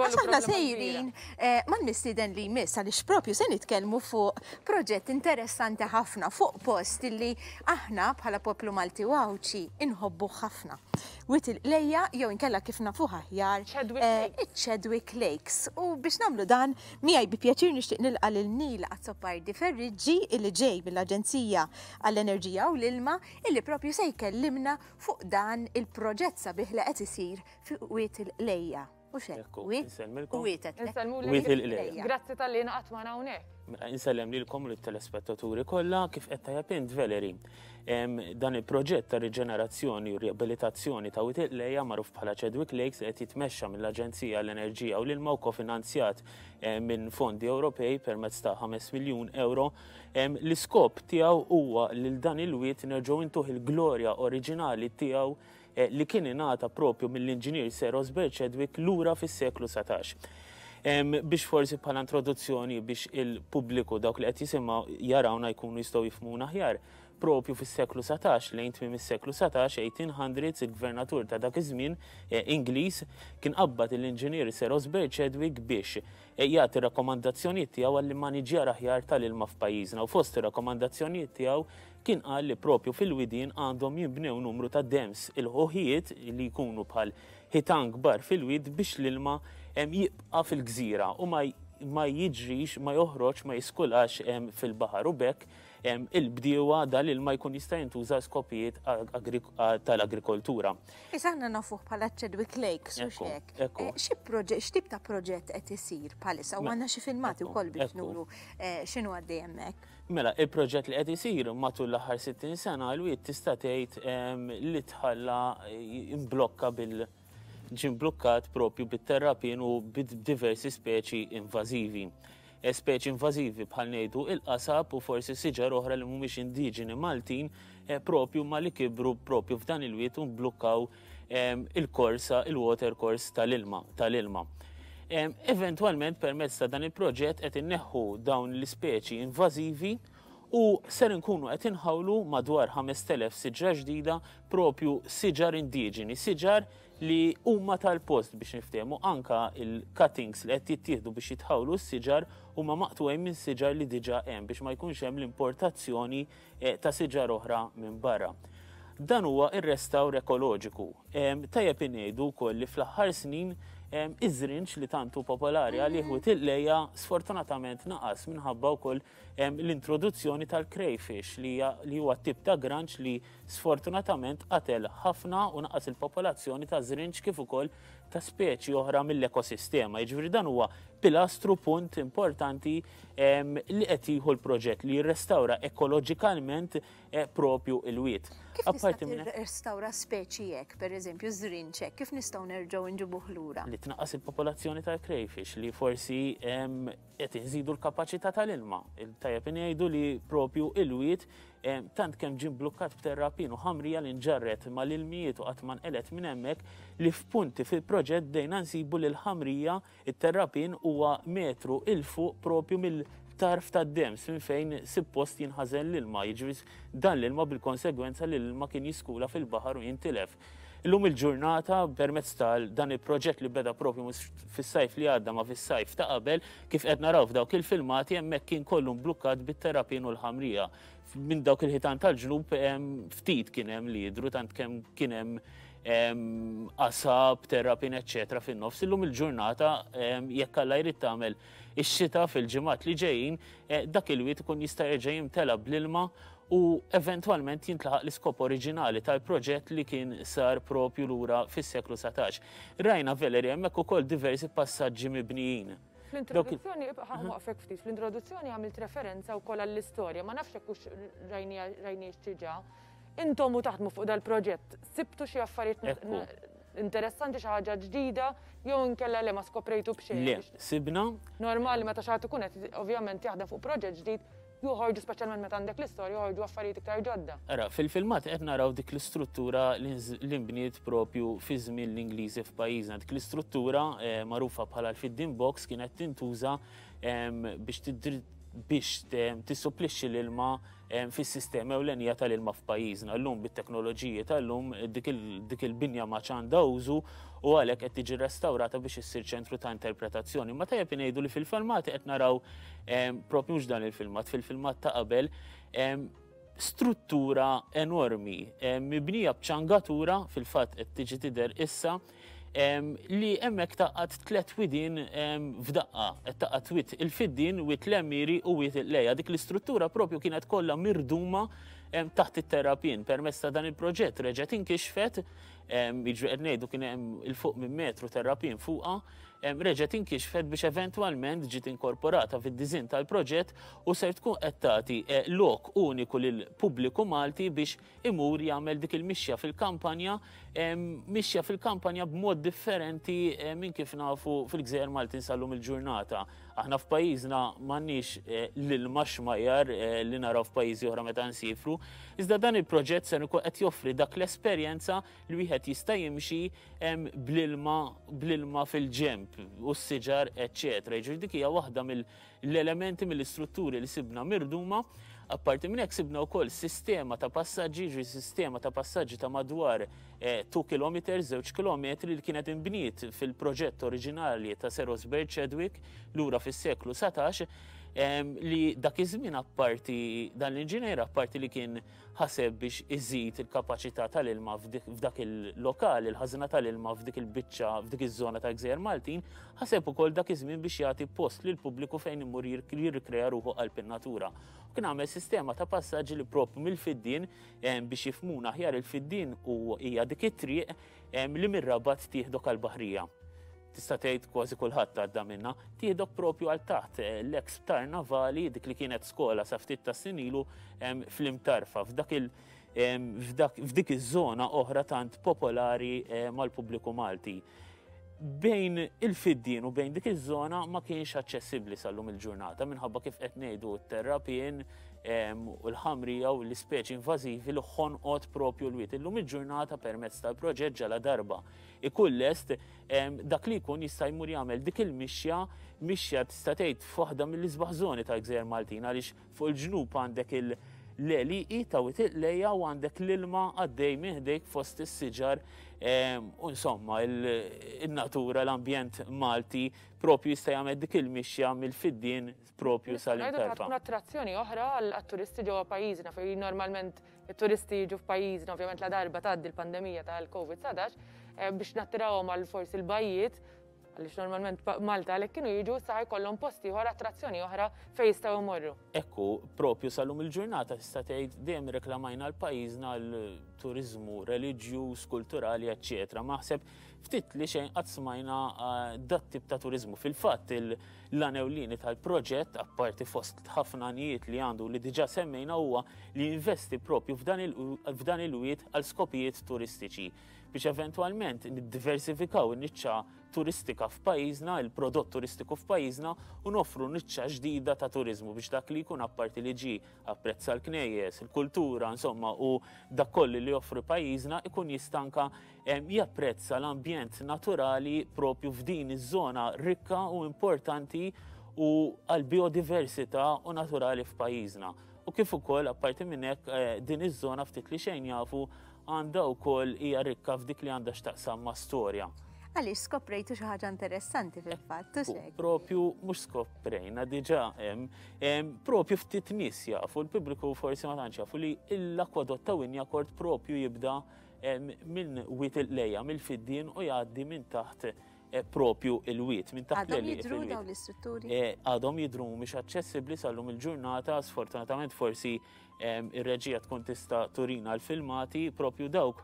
Għax sejrin, eh, man mistiden li jmiss għaliex propju se nitkellmu fuq proġett interessanti ħafna fuq post li aħna bħala poplu Malti wawċi inħobbu ħafna. Witil lejja jew inkella kif nafu ħjar. Eh, Chadwick Lakes. U biex namlu dan, miħaj bi pjaċir nixtieq nilqa lil Nil di Ferriġi illi ġej mill-Aġenzija għall-Enerġija u l-Ilma illi propju se jkellimna fuq dan il-proġett sabiħ li qed isir fi Leja. lejja Grazie Grazzi tal-li naqat ma Insellem li l-kom li telespettaturi kolla kif qed japint veleri. Dan il-proġett ta' riġenerazzjoni u riabilitazzjoni ta' Witil Leja maruf bħala Chadwick Lakes qed jitmexxa mill-Aġenzija l-Enerġija u l mawko finanzjat eh, minn fondi Ewropej permezz ta' 5 miljun euro. L-iskop tiegħu huwa lil dan il-wiet nerġgħu intuħ il-glorja oriġinali tiegħu Eh, li kien ingħata propju mill-inġinier Seros Berċedwik lura fis-seklu 17. Biex forsi bħala introduzzjoni biex il-pubbliku dawk li qed jisimgħu jarawna jkunu jistgħu jifhmuna aħjar. Propju fis-seklu 17 lejn tmiem is-seklu 17 1800 il-gvernatur ta' dak iż-żmien eh, Ingliż kien qabbad l-inġinier Seros Berċedwik biex eh, jagħti rakkomandazzjonijiet tiegħu għall-maniġjar aħjar tal-ilma f'pajjiżna u fost ir-rakkomandazzjonijiet tiegħu kien qal li propju fil-widin għandhom jibnew numru ta' dems il-ħoħijiet li jkunu bħal ħitan kbar fil-wid biex l-ilma jibqa fil-gżira u ma jiġrix, ma joħroġ, ma jiskulax fil-bahar u bekk il bdiwa dal il ma jkun jista' jintuża skopijiet tal-agrikoltura. Issa aħna nafuh bħala Chadwick Lake, su xek. Xi proġett, x'tib ta' proġett qed isir bħalissa u għandna xi filmati wkoll biex nuru eh, x'inhu għaddej hemmhekk. Mela, il-proġett li qed isir matul l-aħħar 60 sena l tista' tgħid li tħalla eh, mblokka bil ġimblukkat propju bit-terrapin u bid-diversi speċi invażivi speċi invażivi bħal ngħidu il-qasab u forsi siġar oħra li mhumiex indiġeni Maltin eh, propju ma li kibru propju f'dan il-wiet u mblukkaw ehm, il-korsa, il-water course tal-ilma. tal-ilma. Ehm, Eventualment permezz ta' dan il-proġett qed inneħħu dawn l-ispeċi invażivi u ser nkunu qed inħawlu madwar 5000 siġra ġdida propju siġar indiġeni, siġar li huma tal-post biex niftemu anka il-cuttings li qed jittieħdu biex jitħawlu s-siġar huma maqtwejn minn siġar li diġa hemm biex ma jkunx hemm l-importazzjoni eh, ta' siġar oħra minn barra. Dan huwa ir-restawr ekoloġiku. Tajjeb pinnejdu wkoll li fl-aħħar snin iż żrinġ li tantu popolari għalih u mm. tilleja sfortunatament naqas minħabba wkoll l-introduzzjoni tal-crayfish li huwa tip ta' granċ li sfortunatament qatel ħafna u naqas il-popolazzjoni ta' żrinċ kif ukoll ta' speċi oħra mill-ekosistema. Iġveri dan huwa pilastru punt importanti li qed jieħu l-proġett li jirrestawra ekoloġikalment eh, propju il-wiet. Apparti minn restawra speċi jekk, per eżempju żrinċek, kif nistgħu nerġgħu nġibuh lura? Li tnaqqas il-popolazzjoni tal-crayfish li forsi qed inżidu l-kapaċità tal-ilma. Il-tajjeb ngħidu li propju il-wiet tant kem ġim blokkat b'terrapin u ħamrija li inġarret ma l-ilmijiet u għatman elet minn hemmhekk li f'punti fil-proġett dejna nsibu l ħamrija it-terrapin huwa metru il fuq propju mill-tarf ta' dems minn fejn suppost jinħażel l-ilma, jiġri dan l-ilma bil-konsegwenza l-ilma kien jiskula fil-baħar u jintilef. Illum il-ġurnata permezz tal dan il-proġett li beda propju fis-sajf li għadda ma fis-sajf ta' qabel kif qed naraw f'dawk il-filmati hemmhekk kien kollu mblukkat bit-terapin u l-ħamrija. Minn dawk il-ħitan tal-ġnub ftit kien hemm li jidru tant kemm kien hemm asab, terapin, eccetera, fin-nofs. Illum il-ġurnata jekk alla jrid tagħmel ix-xita fil-ġimgħat li ġejjin eh, dak il-wiet ikun jista' jerġa' jimtela bl-ilma u eventualment jintlaħaq l-iskop oriġinali tal-proġett li kien sar propju lura fis-seklu 17. Rajna veleri hemmhekk ukoll diversi passaġġi mibnijin. Fl-introduzzjoni, waqfek ftit, fl-introduzzjoni għamilt referenza wkoll għall-istorja, ma nafx hekk rajni ġiġa. Intom u taħdmu fuq dal-proġett, sibtu xi affarijiet interessanti xi ħaġa ġdida jew nkella li ma skoprejtu b'xejn. Le, sibna. Normali meta xi ħadd ikun qed ovvjament jaħdem fuq proġett ġdid joħorġu speċjalment meta għandek l-istorja joħorġu affarijiet iktar ġodda. Ara, fil-filmat qed naraw dik l-istruttura l-inbniet propju fi żmien l-Ingliżi f'pajjiżna. Dik l-istruttura eh, magħrufa bħala l-fiddin box kienet tintuża ehm, biex biex ehm, tissupplixxi l-ilma fis-sistema ewlenija tal-ilma f'pajjiżna. Llum bit-teknoloġiji tal-lum dik il-binja ma ċanda użu u għalek qed tiġi restaurata biex issir ċentru ta' interpretazzjoni. Ma tajjeb ngħidu li fil filmat qed naraw propju dan il-filmat, fil-filmat ta' qabel struttura enormi, mibnija bċangatura fil-fatt qed tiġi tidher issa li emmek taqqat tlet widin f'daqqa, taqqat wit il-fiddin, wit l-emiri u wit il-leja. Dik l-istruttura propju kienet kollha mirduma taħt it-terapin. Permess ta' dan il-proġett reġgħet inkixfet, iġu qed ngħidu kien hemm il-fuq minn metru terapin fuqha, reġet inkixfet biex eventualment ġiet inkorporata fid-dizin tal-proġett u ser tkun qed tagħti eh, lok uniku lil pubbliku Malti biex imur jagħmel dik il-mixja fil-kampanja, mixja fil-kampanja b'mod differenti eh, minn kif nafu fil-Gżejjer Malti sallum il-ġurnata. Aħna f'pajjiżna m'għandniex eh, lil maxmajjar xmajjar li naraw f'pajjiżi oħra meta nsifru, iżda dan il-proġett ser ikun qed joffri dak l-esperjenza li wieħed jista' jimxi bl-ilma bl-ilma fil-ġemp u s-siġar, etc. Ġiġ dik hija waħda mill-elementi mill-istrutturi li sibna mirduma, apparti minn hekk sibna wkoll sistema ta' passaġġi, ġi sistema ta' passaġġi ta' madwar 2 km, 2 km li kienet imbniet fil-proġett oriġinali ta' Seros l lura fis-seklu 17 li dak iż-żmien apparti dan l-inġinier apparti li kien ħaseb biex iżid il-kapaċità tal-ilma f'dak il-lokal, il-ħażna tal-ilma f'dik il-biċċa, f'dik iż-żona ta' Gżejjer Maltin, ħaseb ukoll dak iż-żmien biex jagħti post lil pubbliku fejn imur jirrikrea ruħu qalb in-natura. Kien għamel sistema ta' passaġġi li prop mill-fiddin biex jifmuna aħjar il-fiddin u hija dik it-triq li mir-rabat tieħdok għall baħrija tista' tgħid kważi kulħadd għadda minna, tiedok propju għal taħt eh, l-eksptar navali dik li kienet skola sa ftit ta' sinilu fl-imtarfa f'dak il- f'dik iż-żona oħra tant popolari eh, mal-pubbliku Malti. Bejn il-fiddin u bejn dik iż-żona ma kienx aċċessibbli sal-lum il-ġurnata minħabba kif qed ngħidu t-terrapien u l-ħamrija u l-ispeċi invażivi li ħonqot propju l-wiet. Illum il-ġurnata permezz tal-proġett ġala darba. Ikull lest dak li jkun jista' jmur jagħmel dik il-mixja mixja tista' tgħid f'waħda mill-isbaħ ta' Gżejjer Maltin għaliex fuq il-ġnub għandek il- l-eliqi ta' u lejja u għandek l-ilma għaddej miħdejk fost is-siġar u insomma il-natura, l-ambjent malti propju jista' jagħmel dik il-mixja mill-fiddin propju sal-interfa. Tkun attrazzjoni oħra għal turisti ġewwa pajjiżna fejn normalment il-turisti ġu f'pajjiżna ovvjament la darba tgħaddi l-pandemija tal-COVID-19 eh, biex nattirawhom għal forsi l-bajjiet għalix normalment Malta għalek kienu jiġu saħi kollon posti oħra attrazzjoni oħra fej jistaw morru. Ekku, propju salum il-ġurnata tista' tgħid dejjem reklamajna l-pajjiżna l-turizmu reliġjuż, kulturali, eċċetra. Maħseb ftit li xejn qatt smajna eh, dat tip ta' turizmu. Fil-fatt l-anewlini tal-proġett, apparti fost ħafna nijiet li għandu li diġa semmejna huwa li investi propju f'dan il-wiet għal skopijiet turistiċi biex eventualment diversifikaw in-niċċa turistika f'pajjiżna, il-prodott turistiku f'pajjiżna u nofru niċċa ġdida ta' turizmu biex dak li jkun apparti li ġi apprezza l-knejjes, il-kultura, insomma, u dak kolli li offru pajjiżna ikun jistanka japprezza l-ambjent naturali propju f'din iż-żona rikka u importanti u għal biodiversità u naturali f'pajjiżna. U kif ukoll apparti minn hekk eh, din iż-żona ftit li xejn jafu għandha wkoll hija rikka f'dik li għandha x'taqsam ma' storja. Għaliex skoprejtu xi ħaġa interessanti fil-fatt, tuxek? Eh, propju mhux skoprejna diġà hemm propju ftit nies jafu l-pubbliku forsi ma tantx jafu li l-akwadott ta' kort propju jibda Eh, minn wit il leja mill-fiddin u jgħaddi minn taħt eh, propju il-wit, minn taħt l-lejja. Eh, għadhom jidru daw l-istrutturi? Għadhom jidru mhux aċċessibbli sal-lum il-ġurnata, sfortunatament forsi ir-reġija tkun tista' turina l-filmati propju dawk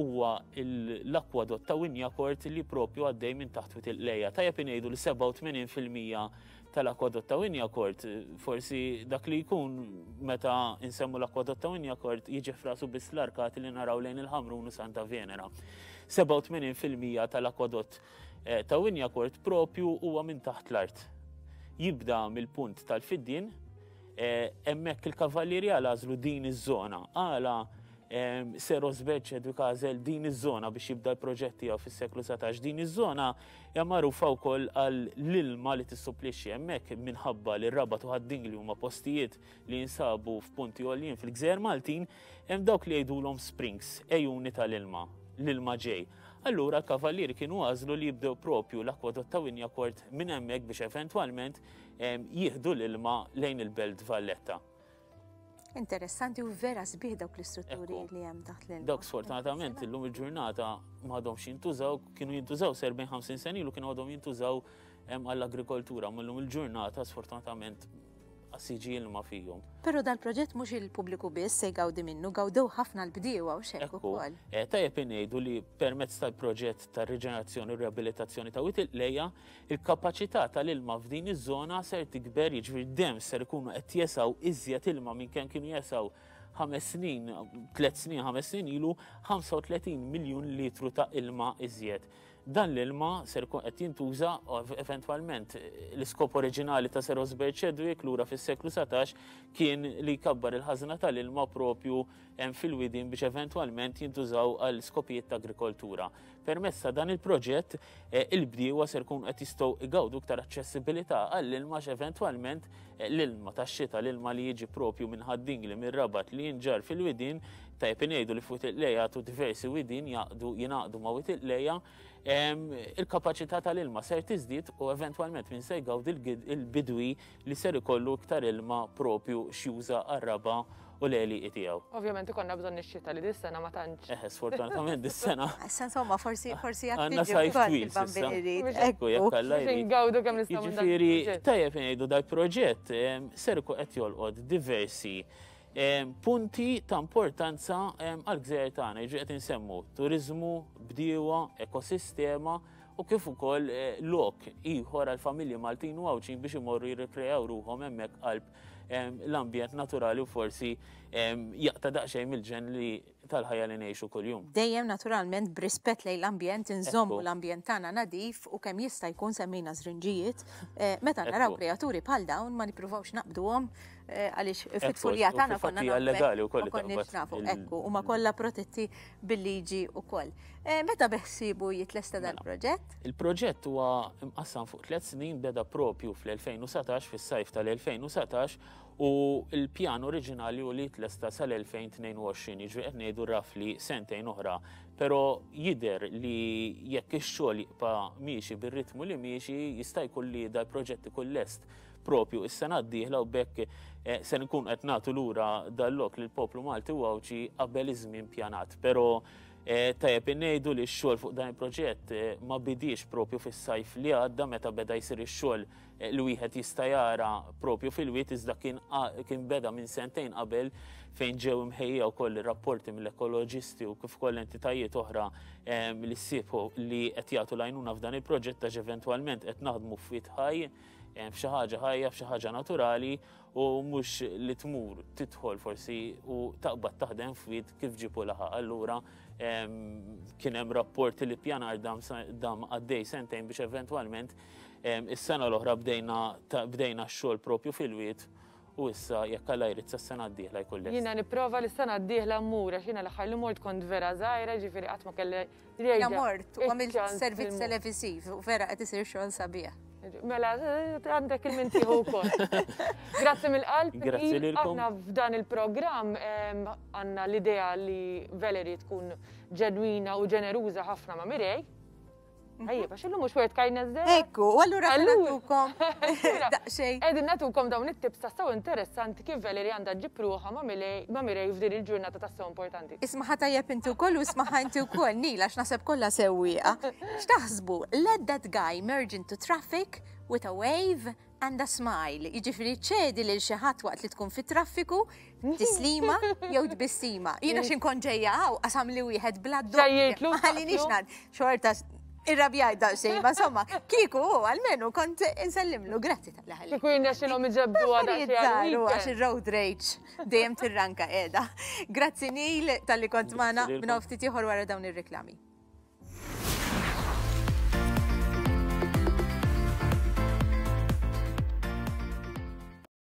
huwa l-akwadott ta' Winja Kort li propju għaddej minn taħt wit il-lejja. Tajjeb ngħidu li 87 fil-mija tal-akwadott ta' Winja Kort, forsi dak li jkun meta insemmu l-akwadott ta' Winja Kort jiġi frasu biss l-arkat li naraw lejn il ħamru u Santa Venera. 87% tal-akwadott eh, ta' Winja Kort propju huwa minn taħt l-art. Jibda mill-punt tal-fiddin, eh, emmek il-kavallerija għala din iż-żona, għala Seros Beċed u kazel din iż-żona biex jibda l-proġetti għaw fis-seklu 17, din iż-żona jammarufa wkoll għal l-ilma li tissupplixxi hemmhekk minħabba li rabat u ħadding li huma postijiet li jinsabu f'punti għoljin fil-Gżer Maltin hemm dawk li jgħidulhom springs, ejjuni tal-ilma, l-ilma ġej. Allura l-kavallir kienu għażlu li jibdew propju l-akwadott ta' Winjakort minn hemmhekk biex eventwalment jieħdu l-ilma lejn il-Belt Valletta. Interessanti u vera sbieħ dawk l-istrutturi li hemm taħt l Dawk sfortunatament illum il-ġurnata m'għadhomx jintużaw, kienu jintużaw 40-50 sen ilu kienu għadhom jintużaw għall-agrikoltura, ma l-lum il-ġurnata sfortunatament laqqas ma ilma Pero Però dal-proġett mhux il-pubbliku biss se jgawdi minnu, gawdew ħafna l-bdiewa u xejn ukoll. Eh, tajjeb ngħidu li permezz tal-proġett ta' riġenerazzjoni u riabilitazzjoni ta' witil leja il-kapaċità tal-ilma f'din iż-żona ser tikber jiġri dem ser ikunu qed jesaw iżjed ilma minn kemm kienu jesaw ħames snin, tliet snin, ħames snin ilu 35 miljun litru ta' ilma iżjed. Dan l-ilma ser qed jintuża eventwalment l-iskop oriġinali ta' Seros Berċedwik lura fis-seklu 17 kien li jkabbar il-ħażna tal-ilma propju hemm fil-widin biex eventwalment jintużaw għal skopijiet ta' agrikoltura. Permessa dan il-proġett eh, il-bdiewa ser kun qed jistgħu igawdu ktar aċċessibilità għall-ilma eventwalment eh, l-ilma tax-xita l-ilma li jiġi propju minn ħaddingli minn rabat li jinġar fil-widin tajb ngħidu li fuq it-tleja tu diversi widin jaqdu jingħaqdu ma' wit it-tleja il-kapaċità tal-ilma ser tiżdied u eventwalment minn se jgawd il-bidwi li ser ikollu iktar ilma propju xjuża arraba u l-eli itijaw. Ovvjament ikonna bżon nixxita li dis-sena ma tantx. Eh, sfortunatament dis-sena. Insomma, forsi forsi għandna sajf twil. Ekku, jekkalla. Gawdu kemm nistgħu. Ġifieri, tajjeb ngħidu dal-proġett ser qed jolqod diversi punti ta' importanza għal-gżer tagħna, jiġri qed insemmu turizmu, bdiwa, ekosistema u kif ukoll e, lok ieħor għal-familji Maltin u għawċin biex imorru jirrikrejaw ruhom hemmhekk qalb l-ambjent naturali u forsi jaqta daqsxejn mill-ġen li tal-ħajja li ngħixu kuljum. Dejjem naturalment brispet lejn l-ambjent inżommu l-ambjent tagħna nadif u kemm jista' jkun semmina żrinġijiet e, meta naraw kreaturi bħal dawn ma niprufawx naqbduhom Eh, għaliex eh, fit-tfulija għana konna nafu. legali wkoll. Konniex ekku, u ma kollha protetti bil-liġi wkoll. Eh, meta beħsibu jitlesta mela. dal-proġett? Il-proġett huwa imqassam fuq tliet snin beda propju fl-2017 fis-sajf tal-2017 u l-pjan oriġinali u li jitlesta sal-2022 jiġri qed ngħidu rafli sentejn oħra pero jider li jekk ix-xogħol jiqpa miexi bir-ritmu li miexi jista' jkun dal proġett kull lest propju is-sena d-dieħla u bekk Eh, se nkun qed nagħtu lura dal-lok li l-poplu Malti għawċi qabel iż-żmien pjanat. Però eh, tajjeb ngħidu li x-xogħol fuq dan il-proġett eh, ma bidiex propju fis-sajf li għadda meta beda jsir ix-xogħol li wieħed jista' jara propju fil-wiet iżda kien beda minn sentejn qabel fejn ġew imħejja wkoll rapporti mill-ekoloġisti u kif koll entitajiet oħra li ssibħu li qed jagħtu lajnuna f'dan il-proġett għax eventwalment qed naħdmu ħaj f'xi ħaġa ħajja f'xi ħaġa naturali u mux li tmur titħol forsi u taqbad taħdem fwid kif ġipu laħa. Allura kienem rapporti li pjanar dam għaddej sentejn biex eventualment is-sena l-oħra bdejna x-xol propju fil-wiet u issa jekk għalla jrid s-sena d-dieħla jkolli. Jina niprofa s sena d-dieħla mura, xina l-axar li mort kont vera zaħira, ġifiri għatma kelli. Ja mort, u għamil servizz televisiv, u vera għet isir xol sabiħ. Mela, għandek il-minti u kol. Grazzi mill-qalb. Grazzi Aħna f'dan il-program għanna l-idea li Valerie tkun ġenwina u ġeneruza ħafna ma' Mirej. Ejja, għax illum mhux word kindness there. Ekku, allura natukom. Daqsxejn. Qegħdin natukom dawn it-tips ta' sew interessanti kif Valeri għandha ġib ruħha ma' mirej f'din il-ġurnata ta' sew importanti. Isma' ħatajjeb inti wkoll u isma' ħajnti wkoll nila għax naħseb kollha sewwieqa. X'taħsbu, let that guy merge into traffic with a wave and a smile. Jiġifieri ċedi lil xi ħadd waqt li tkun fit-traffiku, tislima jew tbissima. Jiena x'inkon ġejja hawn qasam li wieħed bladdu. Ħalli nixnad. Xorta Irrabjaj da xej, ma somma, kiku, għalmenu kont lu, grazzi tal-ħalli. Kiku jirna xinu miġabdu għada Għax il-road rage, dejem tirranka edha. Grazzi Nil tal-li kont mana, minna ftiti wara dawn il-reklami.